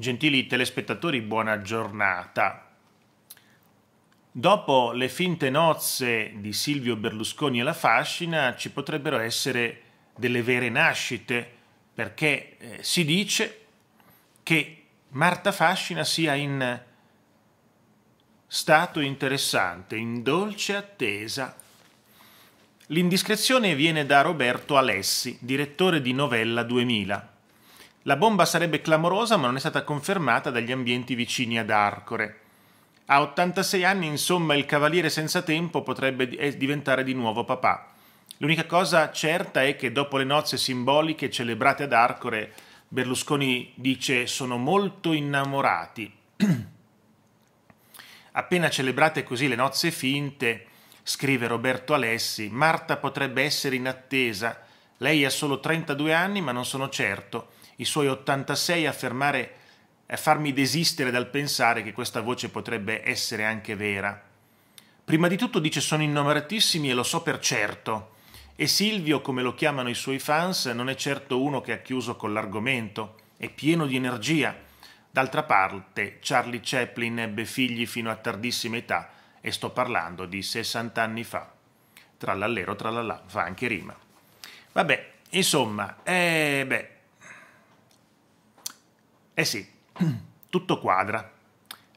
Gentili telespettatori, buona giornata. Dopo le finte nozze di Silvio Berlusconi e la fascina ci potrebbero essere delle vere nascite, perché eh, si dice che Marta Fascina sia in stato interessante, in dolce attesa. L'indiscrezione viene da Roberto Alessi, direttore di Novella 2000 la bomba sarebbe clamorosa ma non è stata confermata dagli ambienti vicini ad Arcore. A 86 anni, insomma, il cavaliere senza tempo potrebbe eh, diventare di nuovo papà. L'unica cosa certa è che dopo le nozze simboliche celebrate ad Arcore, Berlusconi dice sono molto innamorati. Appena celebrate così le nozze finte, scrive Roberto Alessi, Marta potrebbe essere in attesa lei ha solo 32 anni, ma non sono certo, i suoi 86 affermare a farmi desistere dal pensare che questa voce potrebbe essere anche vera. Prima di tutto dice sono innamoratissimi e lo so per certo. E Silvio, come lo chiamano i suoi fans, non è certo uno che ha chiuso con l'argomento, è pieno di energia. D'altra parte, Charlie Chaplin ebbe figli fino a tardissima età e sto parlando di 60 anni fa. Trallallero trallallà, fa anche rima. Vabbè, insomma, eh beh, eh sì, tutto quadra.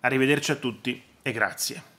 Arrivederci a tutti e grazie.